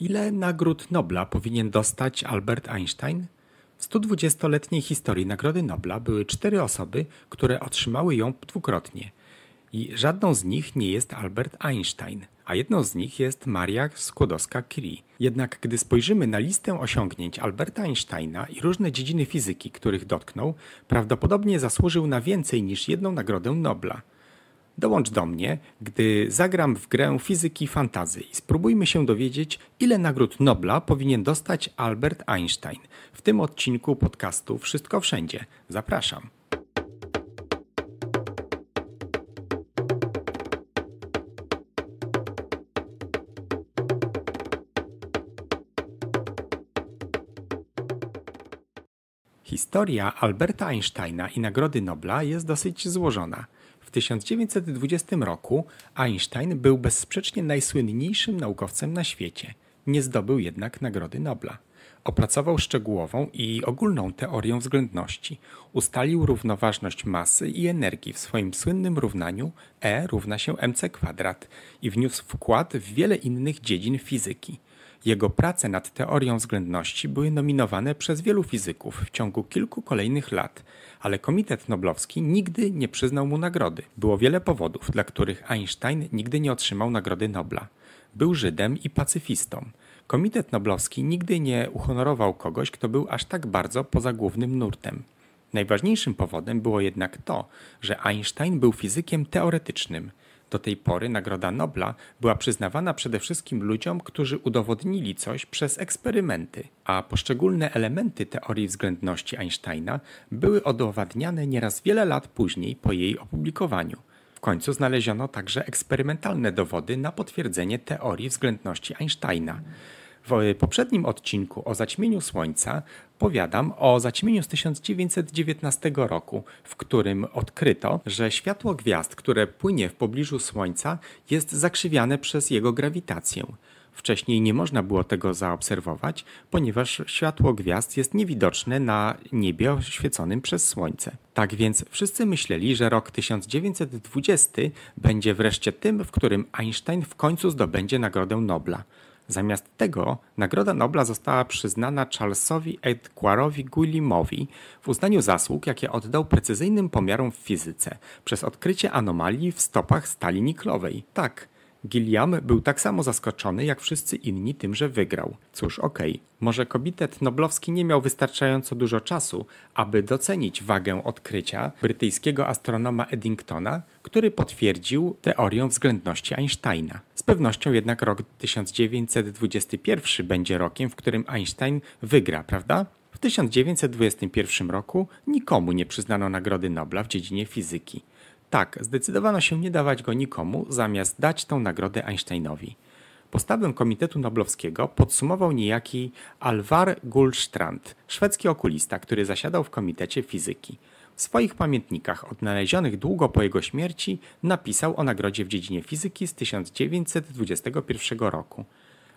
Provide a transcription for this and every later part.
Ile nagród Nobla powinien dostać Albert Einstein? W 120-letniej historii Nagrody Nobla były cztery osoby, które otrzymały ją dwukrotnie. I żadną z nich nie jest Albert Einstein, a jedną z nich jest Maria Skłodowska-Curie. Jednak gdy spojrzymy na listę osiągnięć Alberta Einsteina i różne dziedziny fizyki, których dotknął, prawdopodobnie zasłużył na więcej niż jedną Nagrodę Nobla. Dołącz do mnie, gdy zagram w grę fizyki fantazy i spróbujmy się dowiedzieć, ile nagród Nobla powinien dostać Albert Einstein. W tym odcinku podcastu Wszystko Wszędzie. Zapraszam. Historia Alberta Einsteina i Nagrody Nobla jest dosyć złożona. W 1920 roku Einstein był bezsprzecznie najsłynniejszym naukowcem na świecie, nie zdobył jednak Nagrody Nobla. Opracował szczegółową i ogólną teorię względności. Ustalił równoważność masy i energii w swoim słynnym równaniu E równa się mc kwadrat i wniósł wkład w wiele innych dziedzin fizyki. Jego prace nad teorią względności były nominowane przez wielu fizyków w ciągu kilku kolejnych lat, ale Komitet Noblowski nigdy nie przyznał mu nagrody. Było wiele powodów, dla których Einstein nigdy nie otrzymał Nagrody Nobla. Był Żydem i pacyfistą. Komitet Noblowski nigdy nie uhonorował kogoś, kto był aż tak bardzo poza głównym nurtem. Najważniejszym powodem było jednak to, że Einstein był fizykiem teoretycznym – do tej pory Nagroda Nobla była przyznawana przede wszystkim ludziom, którzy udowodnili coś przez eksperymenty, a poszczególne elementy teorii względności Einsteina były udowadniane nieraz wiele lat później po jej opublikowaniu. W końcu znaleziono także eksperymentalne dowody na potwierdzenie teorii względności Einsteina. W poprzednim odcinku o zaćmieniu Słońca Powiadam o zaćmieniu z 1919 roku, w którym odkryto, że światło gwiazd, które płynie w pobliżu Słońca, jest zakrzywiane przez jego grawitację. Wcześniej nie można było tego zaobserwować, ponieważ światło gwiazd jest niewidoczne na niebie oświeconym przez Słońce. Tak więc wszyscy myśleli, że rok 1920 będzie wreszcie tym, w którym Einstein w końcu zdobędzie Nagrodę Nobla. Zamiast tego Nagroda Nobla została przyznana Charlesowi Edgarowi Guillimowi w uznaniu zasług, jakie oddał precyzyjnym pomiarom w fizyce przez odkrycie anomalii w stopach stali niklowej. Tak, Gilliam był tak samo zaskoczony jak wszyscy inni tym, że wygrał. Cóż, okej. Okay. Może komitet noblowski nie miał wystarczająco dużo czasu, aby docenić wagę odkrycia brytyjskiego astronoma Eddingtona, który potwierdził teorię względności Einsteina. Z pewnością jednak rok 1921 będzie rokiem, w którym Einstein wygra, prawda? W 1921 roku nikomu nie przyznano Nagrody Nobla w dziedzinie fizyki. Tak, zdecydowano się nie dawać go nikomu, zamiast dać tę nagrodę Einsteinowi. Postawę Komitetu Noblowskiego podsumował niejaki Alvar Gullstrand, szwedzki okulista, który zasiadał w Komitecie Fizyki. W swoich pamiętnikach, odnalezionych długo po jego śmierci, napisał o nagrodzie w dziedzinie fizyki z 1921 roku.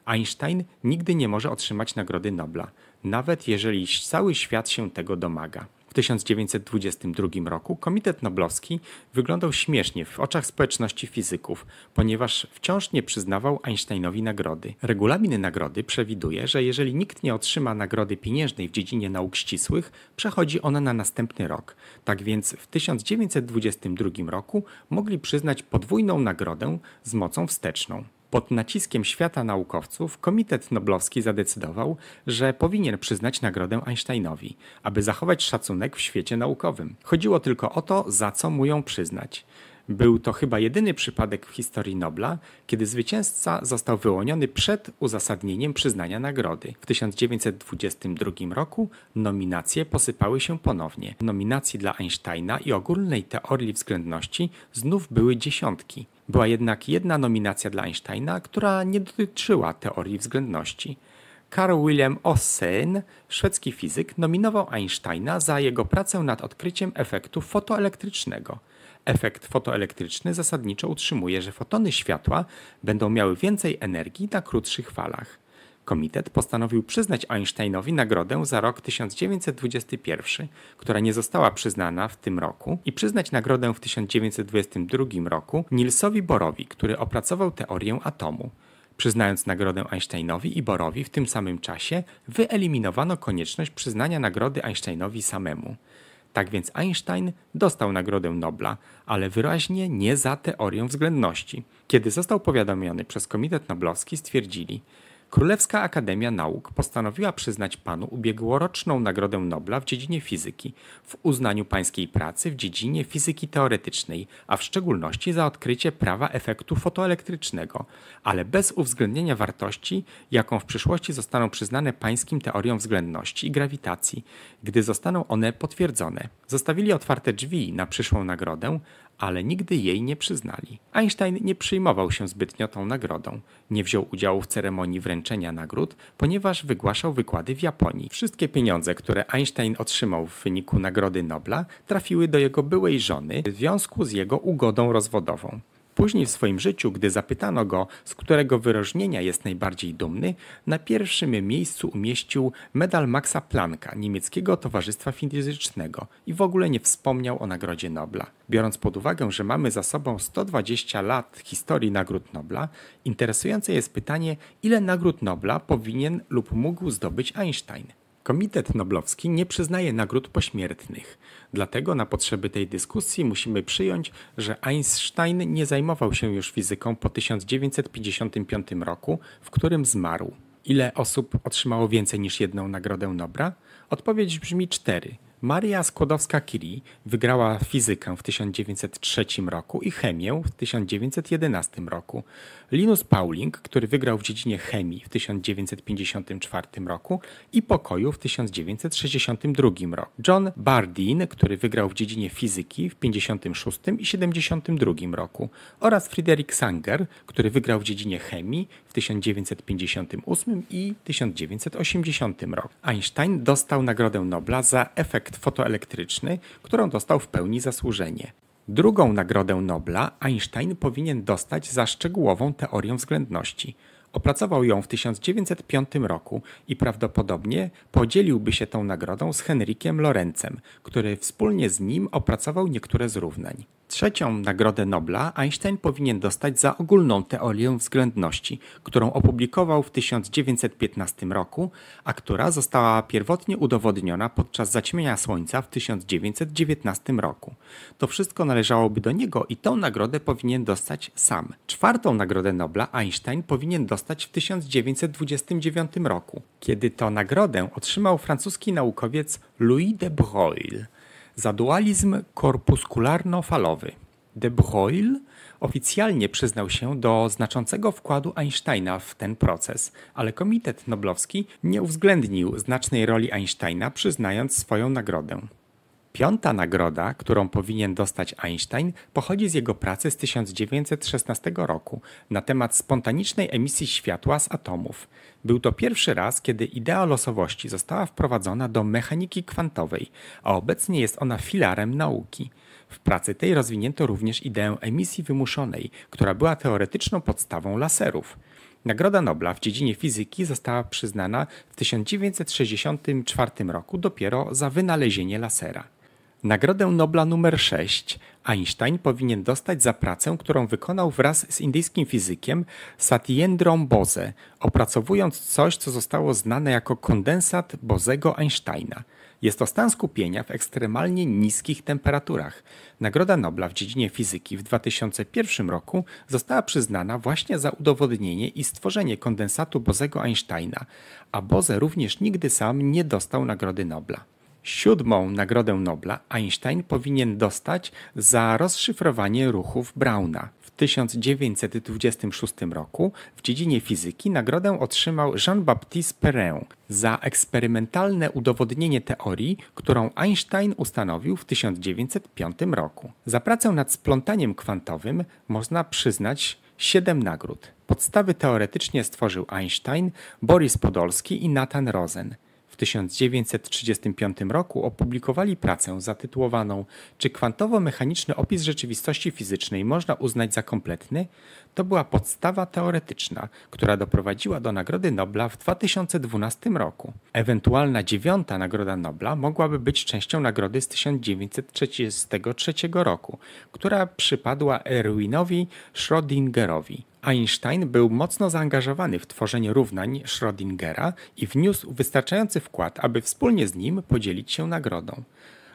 Einstein nigdy nie może otrzymać Nagrody Nobla, nawet jeżeli cały świat się tego domaga. W 1922 roku Komitet Noblowski wyglądał śmiesznie w oczach społeczności fizyków, ponieważ wciąż nie przyznawał Einsteinowi nagrody. Regulamin nagrody przewiduje, że jeżeli nikt nie otrzyma nagrody pieniężnej w dziedzinie nauk ścisłych, przechodzi ona na następny rok. Tak więc w 1922 roku mogli przyznać podwójną nagrodę z mocą wsteczną. Pod naciskiem świata naukowców Komitet Noblowski zadecydował, że powinien przyznać nagrodę Einsteinowi, aby zachować szacunek w świecie naukowym. Chodziło tylko o to, za co mu ją przyznać. Był to chyba jedyny przypadek w historii Nobla, kiedy zwycięzca został wyłoniony przed uzasadnieniem przyznania nagrody. W 1922 roku nominacje posypały się ponownie. Nominacji dla Einsteina i ogólnej teorii względności znów były dziesiątki. Była jednak jedna nominacja dla Einsteina, która nie dotyczyła teorii względności. Carl Wilhelm Ossen, szwedzki fizyk, nominował Einsteina za jego pracę nad odkryciem efektu fotoelektrycznego. Efekt fotoelektryczny zasadniczo utrzymuje, że fotony światła będą miały więcej energii na krótszych falach. Komitet postanowił przyznać Einsteinowi nagrodę za rok 1921, która nie została przyznana w tym roku, i przyznać nagrodę w 1922 roku Nilsowi Borowi, który opracował teorię atomu. Przyznając nagrodę Einsteinowi i Borowi w tym samym czasie, wyeliminowano konieczność przyznania nagrody Einsteinowi samemu. Tak więc Einstein dostał Nagrodę Nobla, ale wyraźnie nie za teorię względności. Kiedy został powiadomiony przez Komitet Noblowski, stwierdzili, Królewska Akademia Nauk postanowiła przyznać panu ubiegłoroczną Nagrodę Nobla w dziedzinie fizyki w uznaniu pańskiej pracy w dziedzinie fizyki teoretycznej, a w szczególności za odkrycie prawa efektu fotoelektrycznego, ale bez uwzględnienia wartości, jaką w przyszłości zostaną przyznane pańskim teoriom względności i grawitacji, gdy zostaną one potwierdzone. Zostawili otwarte drzwi na przyszłą nagrodę, ale nigdy jej nie przyznali. Einstein nie przyjmował się zbytnio tą nagrodą. Nie wziął udziału w ceremonii wręczenia nagród, ponieważ wygłaszał wykłady w Japonii. Wszystkie pieniądze, które Einstein otrzymał w wyniku Nagrody Nobla, trafiły do jego byłej żony w związku z jego ugodą rozwodową. Później w swoim życiu, gdy zapytano go, z którego wyróżnienia jest najbardziej dumny, na pierwszym miejscu umieścił medal Maxa Plancka, niemieckiego towarzystwa fizycznego i w ogóle nie wspomniał o Nagrodzie Nobla. Biorąc pod uwagę, że mamy za sobą 120 lat historii Nagród Nobla, interesujące jest pytanie, ile Nagród Nobla powinien lub mógł zdobyć Einstein. Komitet Noblowski nie przyznaje nagród pośmiertnych. Dlatego na potrzeby tej dyskusji musimy przyjąć, że Einstein nie zajmował się już fizyką po 1955 roku, w którym zmarł. Ile osób otrzymało więcej niż jedną nagrodę Nobla? Odpowiedź brzmi cztery. Maria Skłodowska-Curie wygrała fizykę w 1903 roku i chemię w 1911 roku. Linus Pauling, który wygrał w dziedzinie chemii w 1954 roku i pokoju w 1962 roku. John Bardeen, który wygrał w dziedzinie fizyki w 1956 i 1972 roku. Oraz Friedrich Sanger, który wygrał w dziedzinie chemii w 1958 i 1980 roku. Einstein dostał Nagrodę Nobla za efekt efekt fotoelektryczny, którą dostał w pełni zasłużenie. Drugą Nagrodę Nobla Einstein powinien dostać za szczegółową teorię względności. Opracował ją w 1905 roku i prawdopodobnie podzieliłby się tą nagrodą z Henrykiem Lorencem, który wspólnie z nim opracował niektóre z równań. Trzecią Nagrodę Nobla Einstein powinien dostać za ogólną teorię względności, którą opublikował w 1915 roku, a która została pierwotnie udowodniona podczas zaćmienia Słońca w 1919 roku. To wszystko należałoby do niego i tę nagrodę powinien dostać sam. Czwartą Nagrodę Nobla Einstein powinien dostać w 1929 roku, kiedy to nagrodę otrzymał francuski naukowiec Louis de Broglie za dualizm korpuskularno-falowy. De Broglie oficjalnie przyznał się do znaczącego wkładu Einsteina w ten proces, ale Komitet Noblowski nie uwzględnił znacznej roli Einsteina, przyznając swoją nagrodę. Piąta nagroda, którą powinien dostać Einstein, pochodzi z jego pracy z 1916 roku na temat spontanicznej emisji światła z atomów. Był to pierwszy raz, kiedy idea losowości została wprowadzona do mechaniki kwantowej, a obecnie jest ona filarem nauki. W pracy tej rozwinięto również ideę emisji wymuszonej, która była teoretyczną podstawą laserów. Nagroda Nobla w dziedzinie fizyki została przyznana w 1964 roku dopiero za wynalezienie lasera. Nagrodę Nobla nr 6 Einstein powinien dostać za pracę, którą wykonał wraz z indyjskim fizykiem Satyendrą Bose, opracowując coś, co zostało znane jako kondensat Bozego Einsteina. Jest to stan skupienia w ekstremalnie niskich temperaturach. Nagroda Nobla w dziedzinie fizyki w 2001 roku została przyznana właśnie za udowodnienie i stworzenie kondensatu Bozego Einsteina, a Boze również nigdy sam nie dostał Nagrody Nobla. Siódmą Nagrodę Nobla Einstein powinien dostać za rozszyfrowanie ruchów Brauna. W 1926 roku w dziedzinie fizyki nagrodę otrzymał Jean-Baptiste Perrin za eksperymentalne udowodnienie teorii, którą Einstein ustanowił w 1905 roku. Za pracę nad splątaniem kwantowym można przyznać siedem nagród. Podstawy teoretycznie stworzył Einstein, Boris Podolski i Nathan Rosen. W 1935 roku opublikowali pracę zatytułowaną Czy kwantowo-mechaniczny opis rzeczywistości fizycznej można uznać za kompletny? To była podstawa teoretyczna, która doprowadziła do Nagrody Nobla w 2012 roku. Ewentualna dziewiąta Nagroda Nobla mogłaby być częścią nagrody z 1933 roku, która przypadła Erwinowi Schrödingerowi. Einstein był mocno zaangażowany w tworzenie równań Schrödingera i wniósł wystarczający wkład, aby wspólnie z nim podzielić się nagrodą.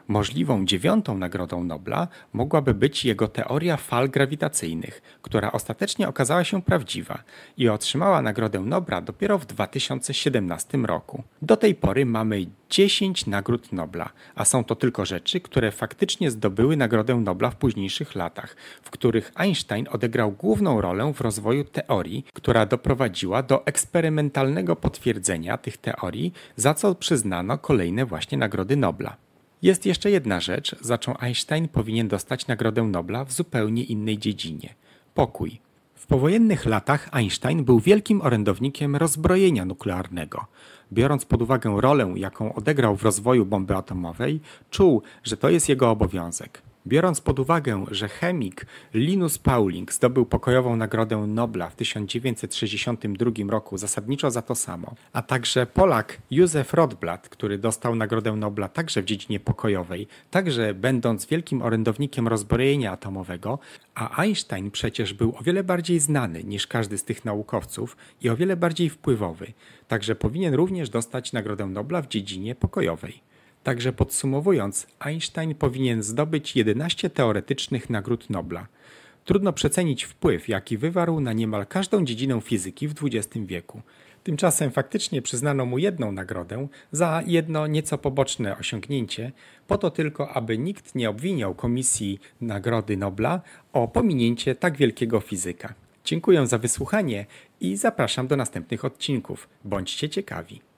Możliwą dziewiątą Nagrodą Nobla mogłaby być jego teoria fal grawitacyjnych, która ostatecznie okazała się prawdziwa i otrzymała Nagrodę Nobla dopiero w 2017 roku. Do tej pory mamy 10 Nagród Nobla, a są to tylko rzeczy, które faktycznie zdobyły Nagrodę Nobla w późniejszych latach, w których Einstein odegrał główną rolę w rozwoju teorii, która doprowadziła do eksperymentalnego potwierdzenia tych teorii, za co przyznano kolejne właśnie Nagrody Nobla. Jest jeszcze jedna rzecz, za czą Einstein powinien dostać Nagrodę Nobla w zupełnie innej dziedzinie pokój. W powojennych latach Einstein był wielkim orędownikiem rozbrojenia nuklearnego. Biorąc pod uwagę rolę, jaką odegrał w rozwoju bomby atomowej, czuł, że to jest jego obowiązek. Biorąc pod uwagę, że chemik Linus Pauling zdobył pokojową Nagrodę Nobla w 1962 roku zasadniczo za to samo, a także Polak Józef Rotblat, który dostał Nagrodę Nobla także w dziedzinie pokojowej, także będąc wielkim orędownikiem rozbrojenia atomowego, a Einstein przecież był o wiele bardziej znany niż każdy z tych naukowców i o wiele bardziej wpływowy, także powinien również dostać Nagrodę Nobla w dziedzinie pokojowej. Także podsumowując, Einstein powinien zdobyć 11 teoretycznych nagród Nobla. Trudno przecenić wpływ, jaki wywarł na niemal każdą dziedzinę fizyki w XX wieku. Tymczasem faktycznie przyznano mu jedną nagrodę za jedno nieco poboczne osiągnięcie, po to tylko, aby nikt nie obwiniał Komisji Nagrody Nobla o pominięcie tak wielkiego fizyka. Dziękuję za wysłuchanie i zapraszam do następnych odcinków. Bądźcie ciekawi.